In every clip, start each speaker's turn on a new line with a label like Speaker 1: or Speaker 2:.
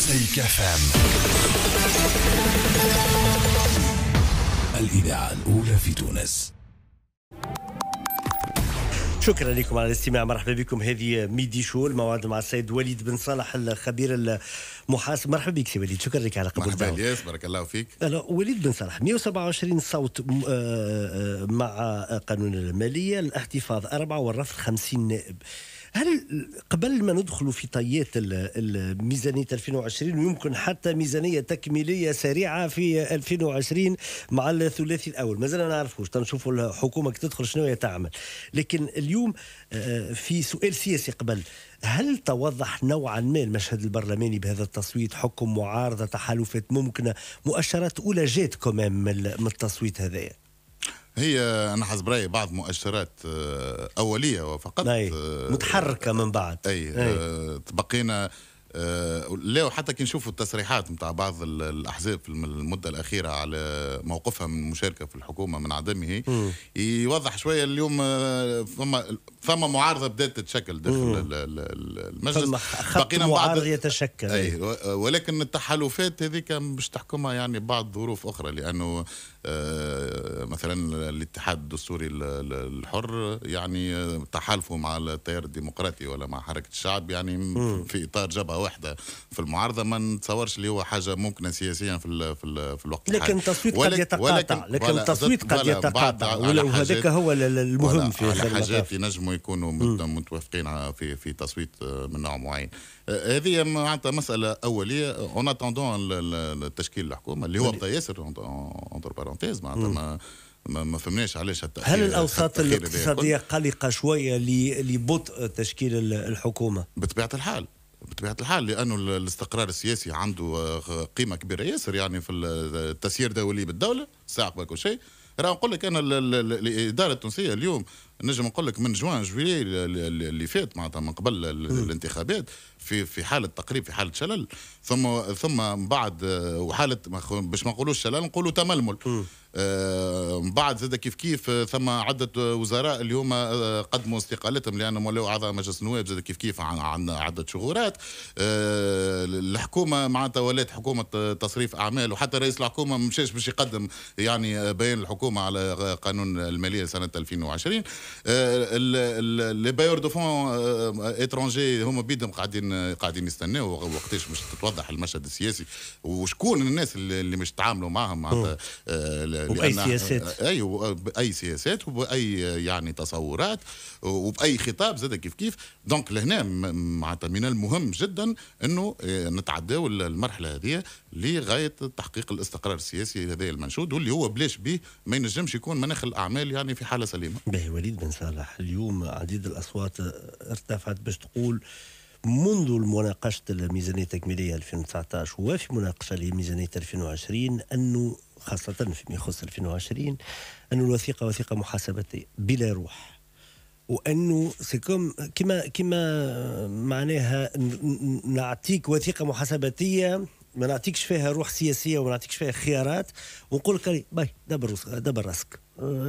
Speaker 1: مزيكا فام الإذاعة الأولى في تونس
Speaker 2: شكرا لكم على الاستماع مرحبا بكم هذه ميدي شو الموعد مع السيد وليد بن صالح الخبير المحاسب مرحبا بك سي وليد شكرا لك على قبول مرحبا
Speaker 1: الياس بارك الله فيك
Speaker 2: وليد بن صالح 127 صوت آه، آه، مع قانون الماليه الاحتفاظ اربعه والرفض 50 نائب هل قبل ما ندخل في طيات الميزانية 2020 ويمكن حتى ميزانية تكميلية سريعة في 2020 مع الثلاثي الأول مازال ما نعرفوش تنشوفوا الحكومة تدخل شنو هي تعمل لكن اليوم آه، في سؤال سياسي قبل هل توضح نوعا ما المشهد البرلماني بهذا التصويت حكم معارضة تحالفات ممكنة مؤشرات أولى جات كمان من التصويت هذايا
Speaker 1: هي انا حسب رايي بعض مؤشرات آه، اوليه وفقط أي. آه، متحركه من بعد اي, أي. آه، تبقينا لا حتى كي نشوفوا التصريحات نتاع بعض الاحزاب في المده الاخيره على موقفها من المشاركه في الحكومه من عدمه م. يوضح شويه اليوم فما فما معارضه بدات تتشكل داخل المجلس بقينا بعض
Speaker 2: يتشكل أي
Speaker 1: ولكن التحالفات هذيك مش تحكمها يعني بعض ظروف اخرى لانه آه، مثلا الاتحاد الدستوري الحر يعني تحالفه مع التيار الديمقراطي ولا مع حركه الشعب يعني في اطار جبهه واحده في المعارضه ما نتصورش اللي هو حاجه ممكنه سياسيا في الـ في, الـ في الوقت لكن التصويت قد يتقاطع لكن التصويت قد يتقاطع وهذاك
Speaker 2: هو المهم في هذا حاجات
Speaker 1: ينجموا يكونوا متوافقين في في تصويت آه، من نوع معين آه، هذه معناتها مساله اوليه اون اتوندون تشكيل الحكومه اللي هو بدا ياسر بارونتيز معناتها ما ما, ما فهمناش علاش التأخير هل الاوساط الاقتصاديه
Speaker 2: قلقه شويه لبطء تشكيل الحكومه؟
Speaker 1: بطبيعه الحال بطبيعه الحال لانه الاستقرار السياسي عنده آه، قيمه كبيره ياسر يعني في التسيير الدولي بالدوله ساعق كل شيء راه نقول لك انا الاداره التونسيه اليوم نجم نقول لك من جوان جويلي اللي فات معناتها من قبل الانتخابات في في حاله تقريب في حاله شلل ثم ثم من بعد آه، وحاله باش ما نقولوش شلل نقولوا تململ آه، من بعد زاد كيف كيف آه، ثم عده وزراء اليوم آه، قدموا استقالتهم لانهم ولاو اعضاء مجلس النواب زاد كيف كيف عن, عن عده شهورات الحكومه معناتها ولات حكومه تصريف اعمال وحتى رئيس الحكومه مشاش باش يقدم يعني بيان الحكومه على قانون الماليه سنه 2020 لي بايور دو فون اترونجي هما بيدهم قاعدين قاعدين يستناو وقتاش باش تتوضح المشهد السياسي وشكون الناس اللي مش تعاملوا معهم معناتها وبأي سياسات أي بأي سياسات وبأي يعني تصورات وبأي خطاب زاد كيف كيف دونك لهنا معناتها من المهم جدا أنه آه، نتعداو المرحلة هذه لغاية تحقيق الاستقرار السياسي هذا المنشود واللي هو بلاش به ما ينجمش يكون مناخ الأعمال يعني في حالة سليمة به وليد بن
Speaker 2: صالح اليوم عديد الأصوات ارتفعت باش تقول منذ مناقشة الميزانية التكميلية 2019 وفي مناقشة لميزانية 2020 أنه خاصة فيما يخص 2020 أن الوثيقة وثيقة محاسبة بلا روح وانه سيكم كما كما معناها نعطيك وثيقه محاسبتيه ما نعطيكش فيها روح سياسيه وما نعطيكش فيها خيارات ونقول لك باي دبر دبر راسك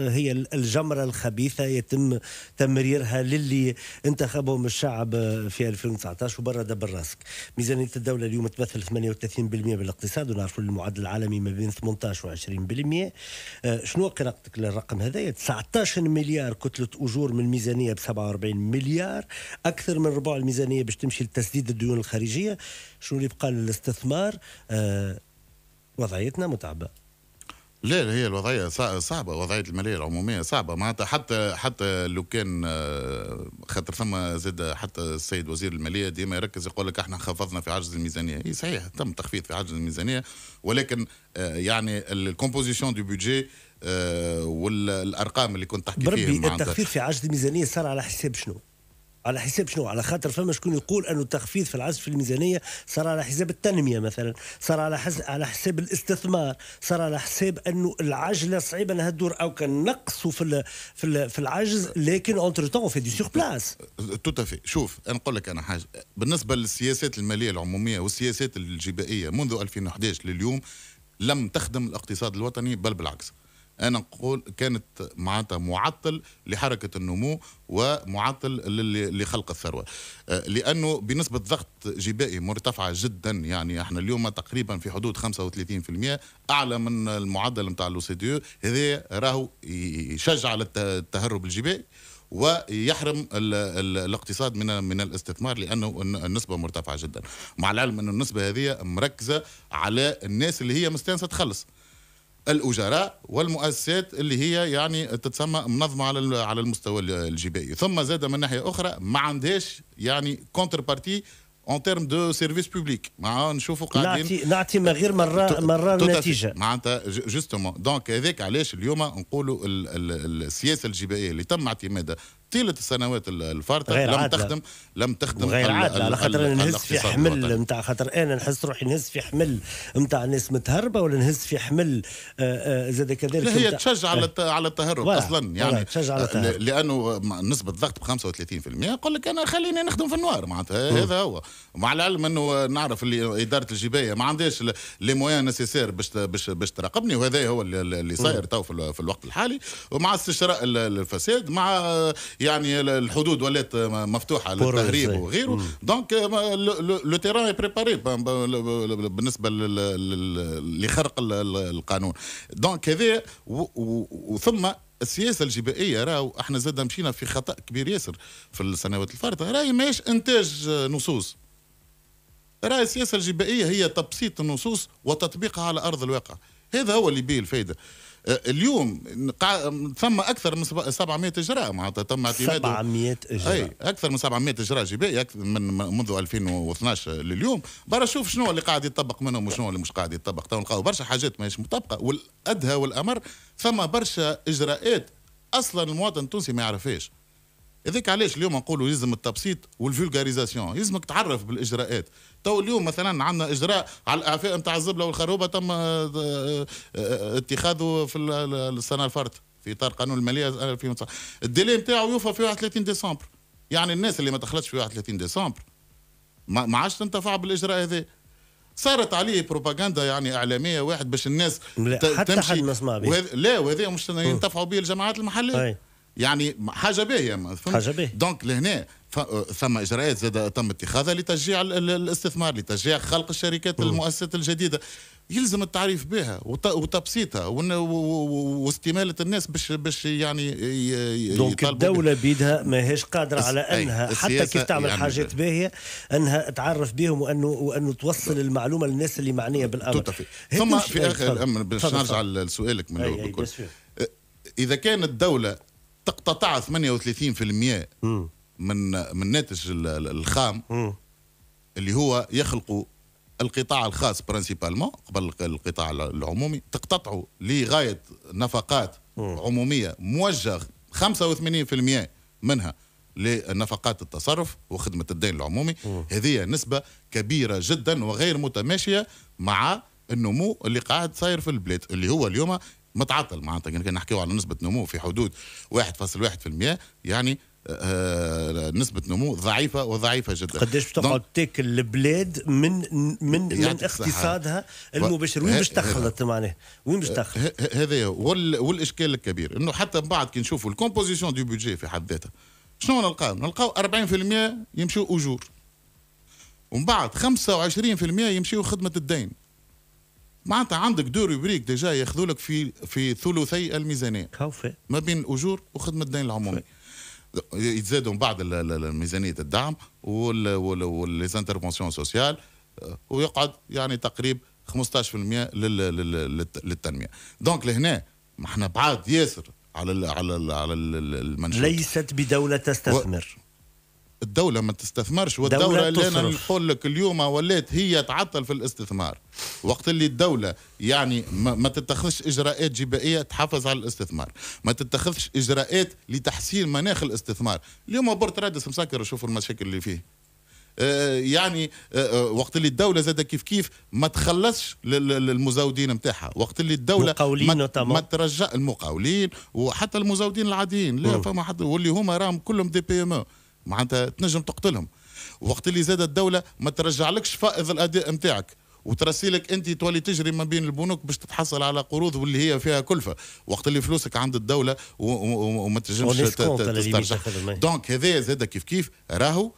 Speaker 2: هي الجمرة الخبيثة يتم تمريرها للي انتخبهم الشعب في 2019 وبرد براسك ميزانية الدولة اليوم تمثل 38% بالاقتصاد ونعرفوا المعدل العالمي ما بين 18 و20% آه، شنو قراءتك للرقم هذا 19 مليار كتلة أجور من الميزانية ب 47 مليار أكثر من ربع الميزانية باش تمشي لتسديد الديون الخارجية شنو اللي بقى للاستثمار آه، وضعيتنا متعبه
Speaker 1: لا هي الوضعية صعبة وضعية المالية العمومية صعبة معناتها حتى حتى لو كان آه، خاطر ثم زاد حتى السيد وزير المالية ديما يركز يقول لك احنا خفضنا في عجز الميزانية هي صحيح تم تخفيض في عجز الميزانية ولكن آه، يعني الكومبوزيسيون دو بودجي آه، والارقام اللي كنت تحكي فيها بربي التخفيض
Speaker 2: في عجز الميزانية صار على حساب شنو؟ على حساب شنو على خاطر فما شكون يقول انه التخفيض في العزف في الميزانيه صار على حساب التنميه مثلا صار على على حساب الاستثمار صار على حساب انه العجله صعيبه انها تدور او كان نقصوا في الـ في, الـ في العجز لكن
Speaker 1: اونتر تو في دي سيغ بلاس تو شوف انا نقول لك انا حاجه بالنسبه للسياسات الماليه العموميه والسياسات الجبائيه منذ 2011 لليوم لم تخدم الاقتصاد الوطني بل بالعكس انا نقول كانت معناتها معطل لحركه النمو ومعطل لخلق الثروه آه، لانه بنسبه ضغط جبائي مرتفعه جدا يعني احنا اليوم تقريبا في حدود 35% اعلى من المعدل نتاع الاو هذا راهو يشجع على التهرب الجبائي ويحرم الـ الـ الاقتصاد من من الاستثمار لانه النسبه مرتفعه جدا مع العلم ان النسبه هذه مركزه على الناس اللي هي مستانسه تخلص الاجراء والمؤسسات اللي هي يعني تتسمى منظمه على على المستوى الجبائي ثم زاد من ناحيه اخرى ما عندهاش يعني كونتر بارتي اون تيرم دو سيرفيس بوبليك مع نشوفوا قاعدين نعطي
Speaker 2: نعطي من غير مره مره النتيجه
Speaker 1: معناتها جوستومون دونك هذاك علاش اليوم نقولوا السياسه الجبائيه اللي تم اعتمادها طيله السنوات الفارطه لم عادلة. تخدم لم تخدم غير عادله على خاطر نهز في حمل
Speaker 2: نتاع خاطر انا نحس روحي نهز في حمل نتاع ناس متهربه ولا نهز في حمل آه، آه، زاد كذلك هي تشجع على
Speaker 1: على التهرب اصلا يعني تشجع على آه، التهرب لانه نسبه ضغط ب 35% يقول لك انا خليني نخدم في النوار معناتها هذا هو مع العلم انه نعرف اللي اداره الجبايه ما عندهاش لي موان نسيسير باش باش باش تراقبني وهذا هو اللي صاير تو في الوقت الحالي ومع استشراء الفساد مع يعني الحدود ولات مفتوحه للتهريب وغيره دونك لو تيران بريباري بالنسبه لخرق القانون دونك هذا وثم السياسه الجبائيه راهو احنا زاد مشينا في خطا كبير ياسر في السنوات الفارطه راهي ماهيش انتاج نصوص راهي السياسه الجبائيه هي تبسيط النصوص وتطبيقها على ارض الواقع هذا هو اللي به الفائده آه، اليوم ثم اكثر من 700 اجراء معناتها تم اعتماد 700 اجراء اي اكثر من 700 اجراء جبائي من منذ 2012 لليوم برا شوف شنو اللي قاعد يطبق منهم وشنو اللي مش قاعد يطبق تو نلقاو برشا حاجات ماهيش مطبقه والادهى والامر ثم برشا اجراءات اصلا المواطن التونسي ما يعرفهاش هذاك علاش اليوم نقولوا يلزم التبسيط والفولغاريزاسيون يلزمك تعرف بالاجراءات تو اليوم مثلا عندنا اجراء على الاعفاء نتاع الزبله والخروبه تم آه، آه، اتخاذه في السنه الفارطه في اطار قانون الماليه 2019 آه، الديلي نتاعو يوفى في 31 ديسمبر يعني الناس اللي ما دخلتش في 31 ديسمبر ما عادش تنتفع بالاجراء هذا صارت عليه بروباغندا يعني اعلاميه واحد باش الناس لا حتى حد ما سمع به وهذ... لا وهذا مش ينتفعوا به الجماعات المحليه أي. يعني حاجه باهيه حاجه باهيه دونك لهنا ثم اجراءات زاد تم اتخاذها لتشجيع الاستثمار لتشجيع خلق الشركات المؤسسات الجديده يلزم التعريف بها وتبسيطها واستماله الناس باش باش يعني دونك الدوله بيدها ماهيش قادره على انها حتى كيف تعمل يعني حاجات باهيه انها تعرف بهم وانه
Speaker 2: وانه توصل المعلومه للناس اللي معنيه بالامر ثم في اخر باش نرجع
Speaker 1: لسؤالك من الاول اذا كانت الدوله تقتطع 38% من من الناتج الخام اللي هو يخلق القطاع الخاص برانسيبالمون قبل القطاع العمومي تقتطعوا لغايه نفقات عموميه موجهه 85% منها لنفقات التصرف وخدمه الدين العمومي هذه نسبه كبيره جدا وغير متماشيه مع النمو اللي قاعد صاير في البلاد اللي هو اليوم متعطل معناتها يعني كان نحكيو على نسبه نمو في حدود 1.1% يعني آه،, آه نسبة نمو ضعيفة وضعيفة جدا قداش باش تقعد
Speaker 2: تاكل البلاد من من من اقتصادها المباشر وين باش
Speaker 1: تخلط معناه وين باش تخلط هذا وال والاشكال الكبير انه حتى من بعد كي نشوفوا الكومبوزيسيون دو بودجي في حد ذاتها شنو نلقاو؟ نلقاو 40% يمشيو اجور ومن بعد 25% يمشيو خدمة الدين معناتها عندك دو روبريك ديجا ياخذوا لك في في ثلثي الميزانيه ما بين اجور وخدمه الدين العمومي يتزادوا من بعد ميزانيه الدعم وليزانترفونسيون سوسيال آه، ويقعد يعني تقريب 15% للتنميه دونك لهنا ما احنا بعاد ياسر على الـ على الـ على المنشور ليست بدوله تستثمر و... الدولة ما تستثمرش والدولة اللي أنا نقول لك اليوم ولات هي تعطل في الاستثمار وقت اللي الدولة يعني ما تتخذش إجراءات جبائية تحافظ على الاستثمار ما تتخذش إجراءات لتحسين مناخ الاستثمار اليوم بورت رادس مسكر وشوفوا المشاكل اللي فيه آه، يعني آه، آه، وقت اللي الدولة زاد كيف كيف ما تخلصش للمزودين نتاعها وقت اللي الدولة ما, ما ترجع المقاولين وحتى المزودين العاديين لا فما حد واللي هما راهم كلهم دي بي ام معناتها تنجم تقتلهم وقت اللي زاد الدوله ما ترجعلكش فائض الاداء نتاعك وترسيلك انت تولي تجري ما بين البنوك باش تتحصل على قروض واللي هي فيها كلفه وقت اللي فلوسك عند الدوله وما تنجمش تسترجع دونك هذا زاد كيف كيف راهو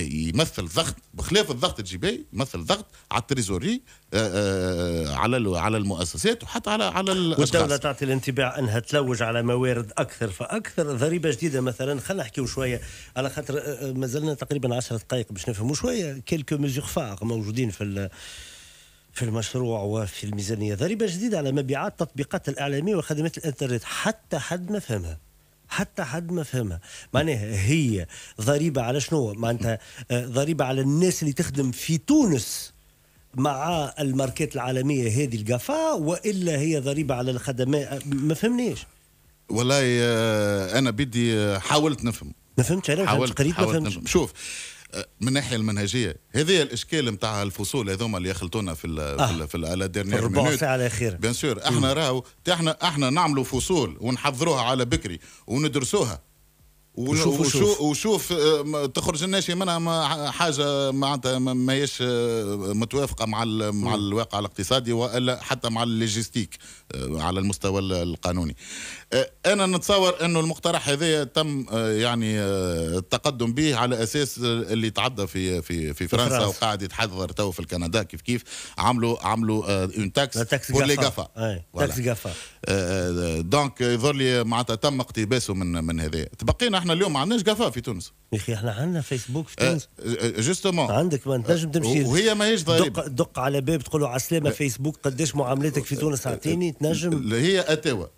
Speaker 1: يمثل ضغط بخلاف الضغط الجبائي يمثل ضغط على التريزوري آه، آه، على على المؤسسات وحتى على على والدوله
Speaker 2: تعطي الانطباع انها تلوج على موارد اكثر فاكثر ضريبه جديده مثلا خلينا نحكيو شويه على خاطر آه، مازلنا تقريبا 10 دقائق باش نفهموا شويه كيلكو ميزيغ فاق موجودين في في المشروع وفي الميزانيه ضريبه جديده على مبيعات تطبيقات الاعلاميه وخدمات الانترنت حتى حد ما فهمها حتى حد ما فهمها معناها هي ضريبه على شنو معناتها آه، ضريبه على الناس اللي تخدم في تونس مع الماركات العالميه هذه القفا والا هي ضريبه
Speaker 1: على الخدمات آه، ما فهمنيش والله آه، انا بدي حاولت نفهم ما فهمتش انا حاولت قريت ما فهمتش نفهم. شوف من الناحيه المنهجيه هذه الاشكال نتاع الفصول هذوما اللي يخلطونا في الـ آه. في, الـ في على ديرنيير مينوت ساعه الاخيره بيان سور احنا راهو احنا احنا نعملوا فصول ونحضروها على بكري وندرسوها وشوف وشوف, وشوف آه، تخرج الناشئه منها حاجه معناتها ما هيش آه، متوافقه مع مع الواقع الاقتصادي والا حتى مع اللوجيستيك آه، على المستوى القانوني. انا نتصور انه المقترح هذا تم يعني التقدم به على اساس اللي تعدى في في في فرنسا وقاعد يتحضر تو في الكندا كيف كيف عملوا عملوا اون تاكس بور لي جافا تاكس جافا دونك يظهر لي معناتها تم اقتباسه من من هذا تبقينا احنا اليوم ما عندناش قفا في تونس يا اخي احنا عندنا فيسبوك في آه، تونس آه، جوستومون عندك ما تنجم آه، تمشي وهي ماهيش ضريبه دق, دق على باب تقول له على السلامه فيسبوك قداش معاملتك في تونس اعطيني تنجم هي اتاوى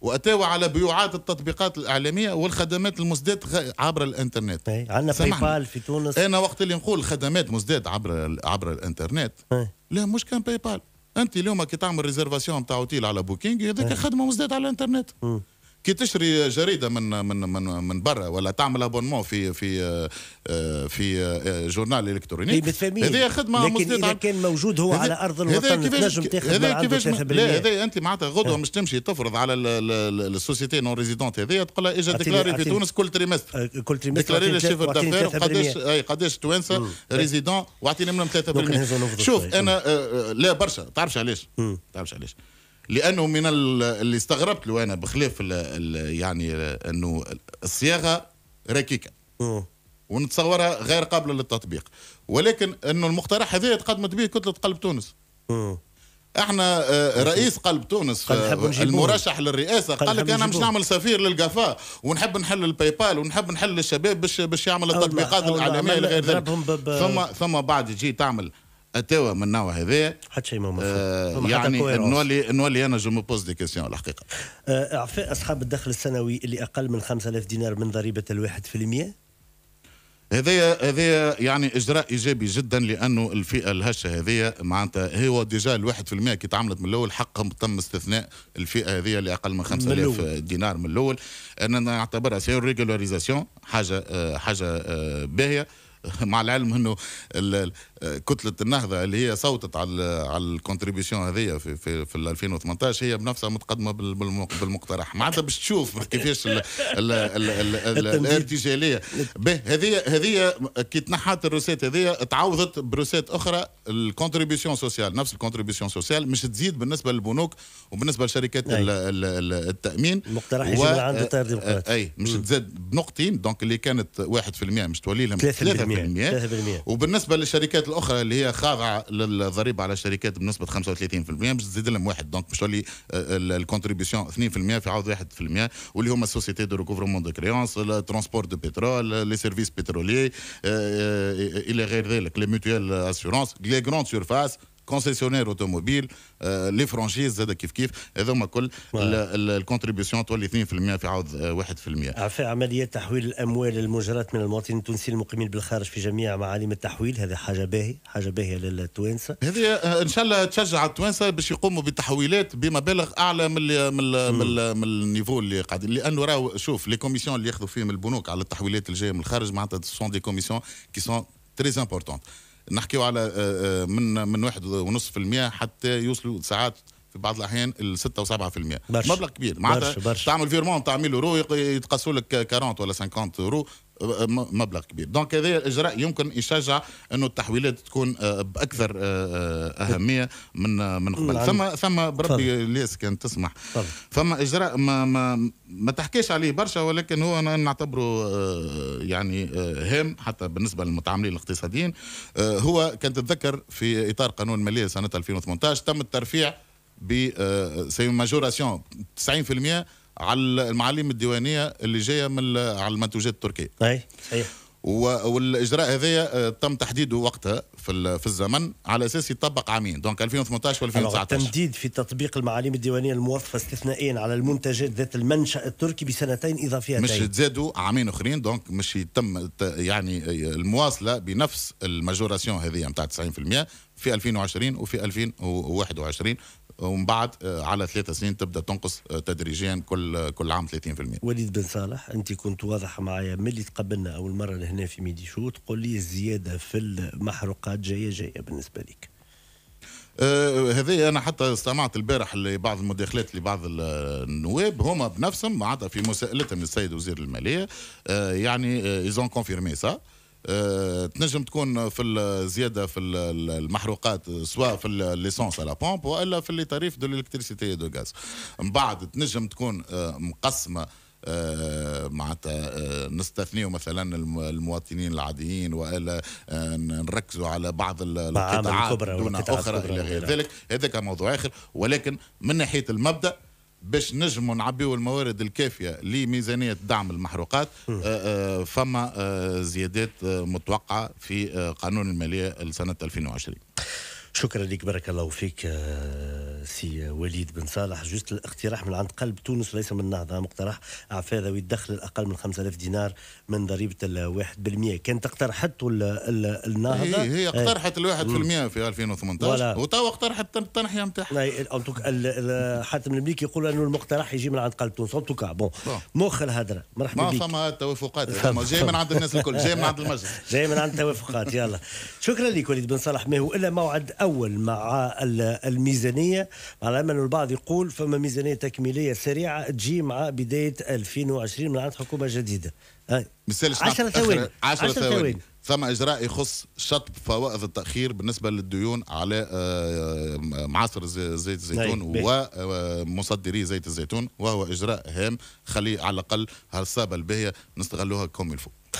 Speaker 1: واتاوى على بيوعات التطبيقات الاعلاميه والخدمات المزداد عبر الانترنت إيه، عندنا باي بال في تونس انا وقت اللي نقول خدمات مزداد عبر عبر الانترنت إيه. لا مش كان باي بال انت اليوم كي تعمل ريزرفاسيون نتاع اوتيل على بوكينج هذاك إيه. خدمه مزداد على الانترنت م. كي تشري جريده من من من من برا ولا تعمل ابونمون في في آه، في جورنال آه، الكتروني طيب، هذه خدمه لكن اذا كان
Speaker 2: موجود هو على ارض الوطن تنجم تاخذ هذا كيفاش لا هذا
Speaker 1: انت معناتها غدوه آه. مش تمشي تفرض على السوسيتي نون ريزيدونت هذه تقول لها اجا ديكلاري في تونس كل تريمستر كل تريمستر ديكلاري لي دافير قداش اي قداش توانسه ريزيدون واعطيني منهم 3% شوف انا لا برشا تعرفش علاش تعرفش علاش لانه من اللي استغربت له انا بخلاف الـ الـ يعني انه الصياغه ركيكه ونتصورها غير قابله للتطبيق ولكن انه المقترح هذا تقدمت به كتله قلب تونس م. احنا آه، رئيس قلب تونس آه، المرشح للرئاسه قال لك انا مش نعمل سفير للقفا ونحب نحل الباي بال ونحب نحل الشباب باش باش يعمل التطبيقات الاعلاميه لغير ذلك ثم ثم بعد تجي تعمل اتوا من النوع هذايا حتى شيء ما مفهوم آه، يعني نولي نولي انا جو مو بوز دي كيسيون الحقيقه
Speaker 2: آه اعفاء اصحاب الدخل السنوي اللي اقل من 5000 دينار من ضريبه
Speaker 1: الواحد في المئة هذايا هذايا يعني اجراء ايجابي جدا لانه الفئه الهشه هذايا معناتها هو ديجا الواحد في المئة كي تعملت من الاول حقهم تم استثناء الفئه هذه اللي اقل من 5000 دينار من الاول انا نعتبرها سي ريغولاريزاسيون حاجه آه، حاجه آه، باهيه مع العلم انه كتله النهضه اللي هي صوتت على على الكونتريبيوشن هذيا في في, في 2018 هي بنفسها متقدمه بالمقترح معناتها باش تشوف كيفاش الارتجاليه هذه هذه كي تنحات الروسات هذه تعوضت بروسات اخرى الكونتريبيوشن سوسيال نفس الكونتريبيوشن سوسيال مش تزيد بالنسبه للبنوك وبالنسبه لشركات التامين المقترح يجي عند ديمقراطي اي مش تزيد بنقطتين دونك اللي كانت 1% مش تولي لهم 3% وبالنسبه للشركات الاخرى اللي هي خاضعه للضريبه على الشركات بنسبه 35% باش تزيد لهم واحد دونك باش تولي آه، آه، الكونتريبيسيون 2% في عوض 1% واللي هما سوسيتي دو ريكوفرمون دو كريونس الترونسبور دو بترول لي سيرفيس بترولي آه، الى غير ذلك لي ميتويال اسيورونس لي كروند سيرفاس كونسيسيونير اوتوموبيل لي فرانشيز زاد كيف كيف هذوما كل الكونتريبيسيون تولي 2% في عوض 1% آه،
Speaker 2: في عمليه تحويل الاموال المجرات من المواطنين التونسيين المقيمين بالخارج في جميع معالم التحويل هذا حاجه باهي حاجه باهيه للتوانسه
Speaker 1: هذه آه، ان شاء الله تشجع التوانسه باش يقوموا بتحويلات بمبالغ اعلى من الـ من الـ من, من النيفو اللي قاعدين لانه راه شوف لي كوميسيون اللي ياخذوا فيهم البنوك على التحويلات اللي جايه من الخارج معناتها سون دي كوميسيون كي سون تري امبورتونت نحكيو على آه، آه، من من واحد ونصف في المئة حتى يوصلوا ساعات في بعض الاحيان الستة وسبعة في المئة مبلغ كبير معناتها تعمل فيرمون تعمل رو يورو يتقاسوا لك 40 ولا 50 رو مبلغ كبير دونك هذا الاجراء يمكن يشجع انه التحويلات تكون آه، باكثر آه، آه، اهميه من من قبل نعم. ثم ثم بربي ليس كان تسمح ثم اجراء ما ما ما تحكيش عليه برشا ولكن هو انا نعتبره يعني هام حتى بالنسبه للمتعاملين الاقتصاديين هو كان تتذكر في اطار قانون الماليه سنه 2018 تم الترفيع ب سي ماجوراسيون 90% على المعاليم الديوانيه اللي جايه من على المنتوجات التركيه. اي صحيح. والاجراء هذايا آه، تم تحديده وقتها في في الزمن على اساس يطبق عامين دونك 2018 و 2019
Speaker 2: تمديد في تطبيق المعاليم الديوانيه الموظفه استثنائيا على المنتجات ذات المنشا التركي بسنتين اضافيتين مش
Speaker 1: تزادوا عامين اخرين دونك مش يتم يعني آه، المواصله بنفس الماجوراسيون هذه نتاع 90% في 2020 وفي 2021 ومن بعد آه، على ثلاثة سنين تبدا تنقص آه، تدريجيا كل آه، كل عام 30%
Speaker 2: وليد بن صالح انت كنت واضح معايا ملي تقبلنا اول مره لهنا في ميدي شو تقول لي الزياده في المحروقات جايه جايه
Speaker 1: بالنسبه لك آه هذه انا حتى استمعت البارح لبعض المداخلات لبعض النواب هما بنفسهم معناتها في مساءلتهم للسيد وزير الماليه آه يعني ايزون كونفيرمي سا آه آه، تنجم تكون في الزياده في المحروقات سواء في ليسونس على بومب والا في لي تاريف دو الكتريسيتي دو غاز من بعد تنجم تكون آه، مقسمه آه، معناتها نستثنيو مثلا المواطنين العاديين والا نركزوا على بعض القطاعات دون اخرى الى غير ذلك هذاك موضوع اخر ولكن من ناحيه المبدا باش نجموا نعبيو الموارد الكافيه لميزانيه دعم المحروقات آه، آه، فما آه، زيادات متوقعه في قانون الماليه لسنه 2020 شكرا لك بارك الله فيك سي وليد بن صالح جست
Speaker 2: الاقتراح من عند قلب تونس ليس من النهضة مقترح أعفاء ذوي الدخل الأقل من 5000 دينار من ضريبة الواحد بالمية كانت اقترحت النهضة هي, هي إيه. اقترحت الواحد في المية
Speaker 1: في 2018 وتوا
Speaker 2: اقترحت التنحية نتاعها حاتم المليكي يقول أنه المقترح يجي من عند قلب تونس أنتوكا بون مخ الهدرة مرحبا بك ما
Speaker 1: فما توافقات جاي من عند الناس الكل جاي من عند المجلس
Speaker 2: جاي من عند التوافقات يلا شكرا لك وليد بن صالح ما هو إلا موعد أول مع الميزانية مع العلم انه البعض يقول فما ميزانية تكميلية سريعة تجي مع بداية 2020 من عند حكومة جديدة
Speaker 1: 10 ثواني 10 ثواني ثم اجراء يخص شطب فوائد التاخير بالنسبه للديون على آه، آه، معاصر زيت الزيتون نعم. ومصدري آه، زيت الزيتون وهو اجراء هام خلي على الاقل هالصابه الباهيه نستغلوها كم الفوق